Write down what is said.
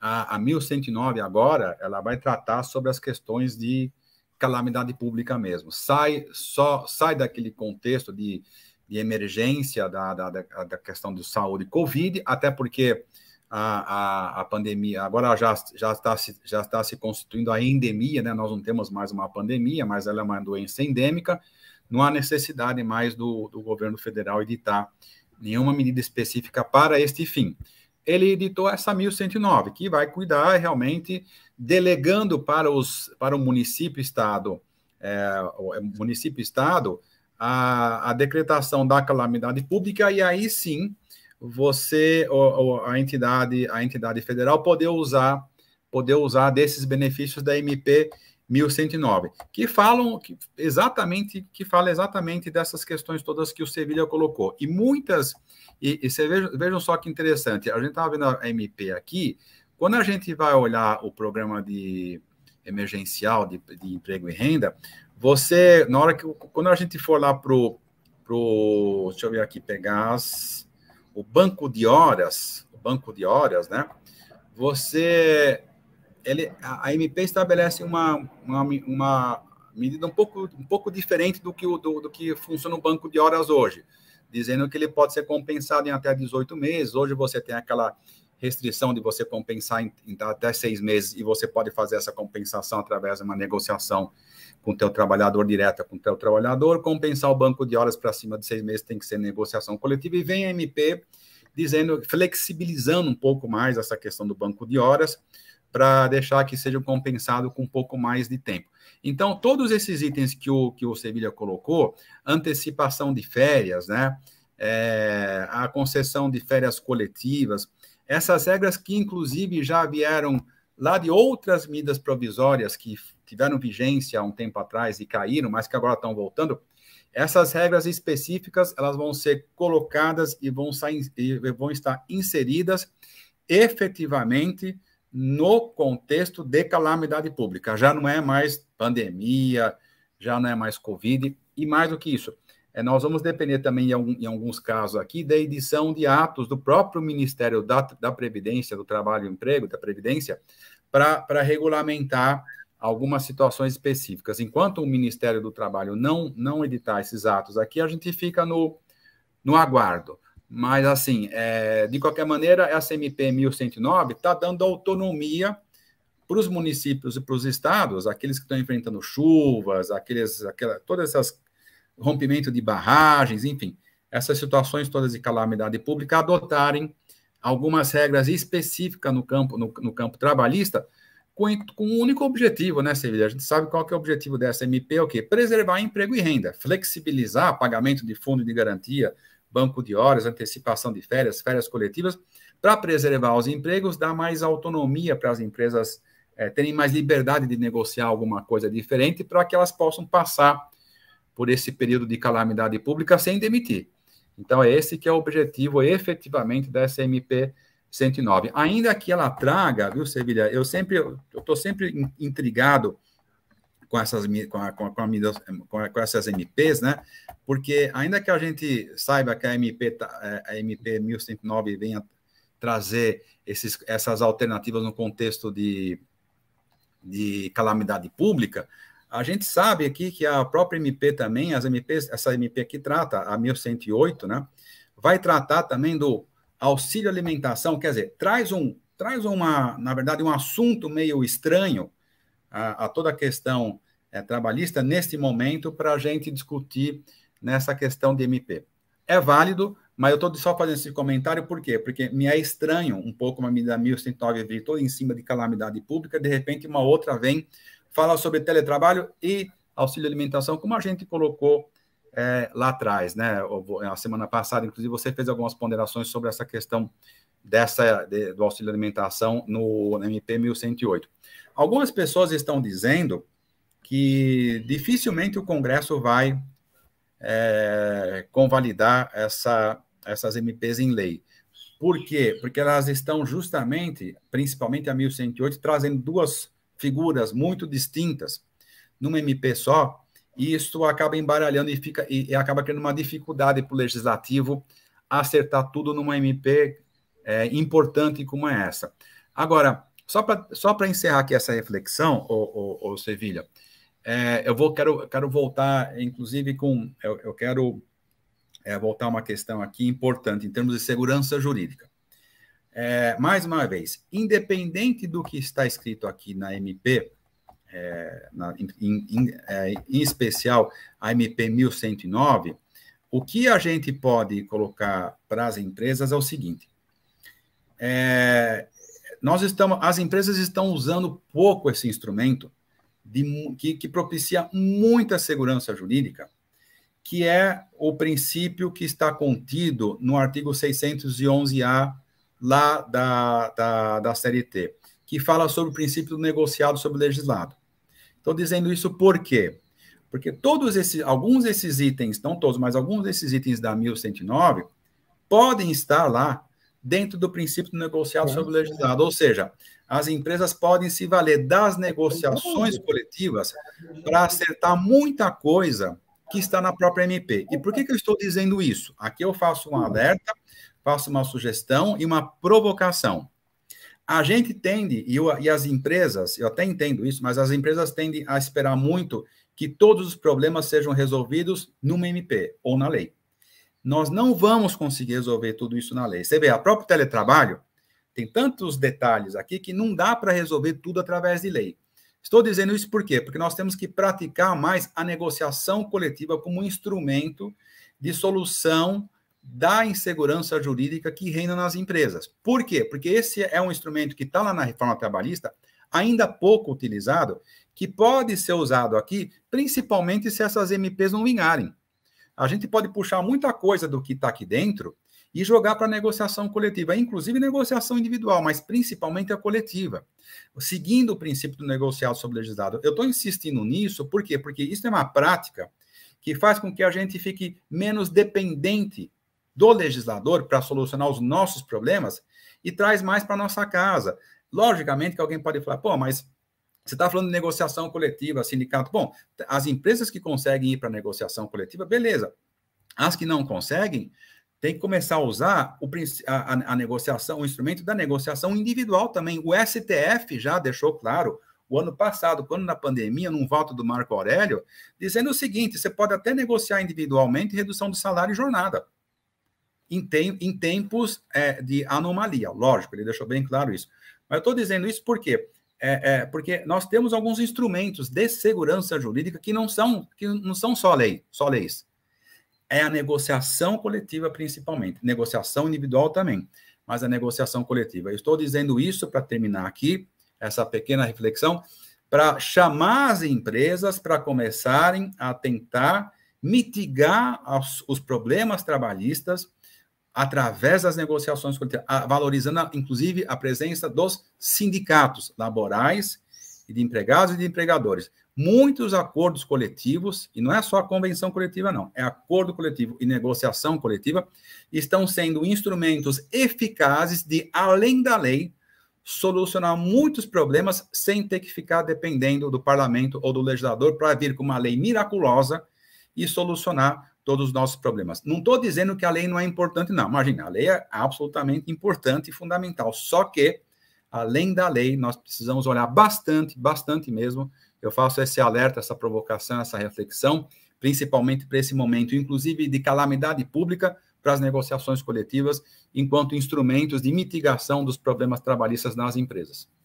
A, a 1109 agora, ela vai tratar sobre as questões de calamidade pública mesmo. Sai só sai daquele contexto de, de emergência da, da, da questão de saúde COVID, até porque a, a, a pandemia agora já, já, está se, já está se constituindo a endemia, né? Nós não temos mais uma pandemia, mas ela é uma doença endêmica. Não há necessidade mais do, do governo federal editar nenhuma medida específica para este fim ele editou essa 1109, que vai cuidar realmente, delegando para, os, para o município Estado, é, é município Estado, a, a decretação da calamidade pública, e aí sim você, ou, ou a, entidade, a entidade federal, poder usar, poder usar desses benefícios da MP 1109, que falam que, exatamente que fala exatamente dessas questões todas que o Sevilha colocou. E muitas e, e vejam, vejam, só que interessante, a gente estava vendo a MP aqui, quando a gente vai olhar o programa de emergencial de, de emprego e renda, você, na hora que, quando a gente for lá pro, pro deixa eu ver aqui, pegar as, o banco de horas, o banco de horas, né? Você ele, a, MP estabelece uma, uma, uma, medida um pouco, um pouco diferente do que, o, do, do que funciona o banco de horas hoje, dizendo que ele pode ser compensado em até 18 meses. Hoje você tem aquela restrição de você compensar em, em até seis meses e você pode fazer essa compensação através de uma negociação com o teu trabalhador direta com o teu trabalhador, compensar o banco de horas para cima de seis meses tem que ser negociação coletiva e vem a MP dizendo, flexibilizando um pouco mais essa questão do banco de horas, para deixar que sejam compensados com um pouco mais de tempo. Então, todos esses itens que o, que o Sevilha colocou, antecipação de férias, né? É, a concessão de férias coletivas, essas regras que, inclusive, já vieram lá de outras medidas provisórias que tiveram vigência há um tempo atrás e caíram, mas que agora estão voltando, essas regras específicas elas vão ser colocadas e vão, sair, e vão estar inseridas efetivamente no contexto de calamidade pública. Já não é mais pandemia, já não é mais Covid, e mais do que isso, é, nós vamos depender também, em, alguns casos aqui, da edição de atos do próprio Ministério da, da Previdência, do Trabalho e Emprego, da Previdência, para regulamentar algumas situações específicas. Enquanto o Ministério do Trabalho não, não editar esses atos aqui, a gente fica no, no aguardo. Mas, assim, é, de qualquer maneira, essa MP 1109 está dando autonomia para os municípios e para os estados, aqueles que estão enfrentando chuvas, aqueles, aquela, todas essas rompimento de barragens, enfim, essas situações todas de calamidade pública, adotarem algumas regras específicas no campo, no, no campo trabalhista, com, com um único objetivo, né, Sevilha? A gente sabe qual que é o objetivo dessa MP, é o quê? Preservar emprego e renda, flexibilizar pagamento de fundo de garantia, banco de horas, antecipação de férias, férias coletivas, para preservar os empregos, dar mais autonomia para as empresas é, terem mais liberdade de negociar alguma coisa diferente, para que elas possam passar por esse período de calamidade pública sem demitir. Então, é esse que é o objetivo efetivamente da SMP 109. Ainda que ela traga, viu, Sevilha, eu sempre, eu estou sempre intrigado com essas, com, a, com, a, com, a, eh, com, essas MPs, né? Porque ainda que a gente saiba que a MP, tá, eh, a MP 1109 venha trazer esses, essas alternativas no contexto de, de calamidade pública, a gente sabe aqui que a própria MP também, as MPs, essa MP que trata, a 1108, né? Vai tratar também do auxílio alimentação, quer dizer, traz um, traz uma, na verdade, um assunto meio estranho a, a toda a questão é, trabalhista neste momento para a gente discutir nessa questão de MP. É válido, mas eu estou só fazendo esse comentário por quê? Porque me é estranho um pouco uma medida 1109 vir toda em cima de calamidade pública, de repente uma outra vem, fala sobre teletrabalho e auxílio alimentação, como a gente colocou é, lá atrás, né? A semana passada, inclusive, você fez algumas ponderações sobre essa questão dessa de, do auxílio alimentação no, no MP 1108. Algumas pessoas estão dizendo que dificilmente o Congresso vai é, convalidar essa, essas MPs em lei. Por quê? Porque elas estão justamente, principalmente a 1108, trazendo duas figuras muito distintas numa MP só, e isso acaba embaralhando e, fica, e, e acaba criando uma dificuldade para o legislativo acertar tudo numa MP é, importante como é essa. Agora, só para só encerrar aqui essa reflexão, o Sevilha, é, eu vou quero, quero voltar, inclusive, com. Eu, eu quero é, voltar uma questão aqui importante em termos de segurança jurídica. É, mais uma vez, independente do que está escrito aqui na MP, é, na, in, in, é, em especial a MP 1109, o que a gente pode colocar para as empresas é o seguinte: é, nós estamos, as empresas estão usando pouco esse instrumento de, que, que propicia muita segurança jurídica, que é o princípio que está contido no artigo 611-A lá da, da, da CLT, que fala sobre o princípio do negociado sobre o legislado. Estou dizendo isso por quê? Porque todos esses, alguns desses itens, não todos, mas alguns desses itens da 1109, podem estar lá dentro do princípio do negociado sobre o legislado, ou seja, as empresas podem se valer das negociações coletivas para acertar muita coisa que está na própria MP. E por que, que eu estou dizendo isso? Aqui eu faço um uhum. alerta, faço uma sugestão e uma provocação. A gente tende, e, eu, e as empresas, eu até entendo isso, mas as empresas tendem a esperar muito que todos os problemas sejam resolvidos numa MP ou na lei. Nós não vamos conseguir resolver tudo isso na lei. Você vê, a próprio teletrabalho tem tantos detalhes aqui que não dá para resolver tudo através de lei. Estou dizendo isso por quê? Porque nós temos que praticar mais a negociação coletiva como um instrumento de solução da insegurança jurídica que reina nas empresas. Por quê? Porque esse é um instrumento que está lá na reforma trabalhista, ainda pouco utilizado, que pode ser usado aqui, principalmente se essas MPs não vingarem a gente pode puxar muita coisa do que está aqui dentro e jogar para a negociação coletiva, inclusive negociação individual, mas principalmente a coletiva, seguindo o princípio do negociado sobre legislado. Eu estou insistindo nisso, por quê? Porque isso é uma prática que faz com que a gente fique menos dependente do legislador para solucionar os nossos problemas e traz mais para nossa casa. Logicamente que alguém pode falar, pô, mas você está falando de negociação coletiva, sindicato. Bom, as empresas que conseguem ir para negociação coletiva, beleza. As que não conseguem, tem que começar a usar o, a, a, negociação, o instrumento da negociação individual também. O STF já deixou claro o ano passado, quando na pandemia, num voto do Marco Aurélio, dizendo o seguinte: você pode até negociar individualmente redução do salário e jornada. Em, em tempos é, de anomalia, lógico, ele deixou bem claro isso. Mas eu estou dizendo isso porque é, é, porque nós temos alguns instrumentos de segurança jurídica que não são que não são só lei, só leis. É a negociação coletiva principalmente, negociação individual também, mas a negociação coletiva. Eu estou dizendo isso para terminar aqui essa pequena reflexão para chamar as empresas para começarem a tentar mitigar os, os problemas trabalhistas através das negociações coletivas, valorizando, inclusive, a presença dos sindicatos laborais e de empregados e de empregadores. Muitos acordos coletivos, e não é só a convenção coletiva, não, é acordo coletivo e negociação coletiva, estão sendo instrumentos eficazes de, além da lei, solucionar muitos problemas sem ter que ficar dependendo do parlamento ou do legislador para vir com uma lei miraculosa e solucionar todos os nossos problemas. Não estou dizendo que a lei não é importante, não. Imagina, a lei é absolutamente importante e fundamental. Só que, além da lei, nós precisamos olhar bastante, bastante mesmo. Eu faço esse alerta, essa provocação, essa reflexão, principalmente para esse momento, inclusive de calamidade pública, para as negociações coletivas, enquanto instrumentos de mitigação dos problemas trabalhistas nas empresas.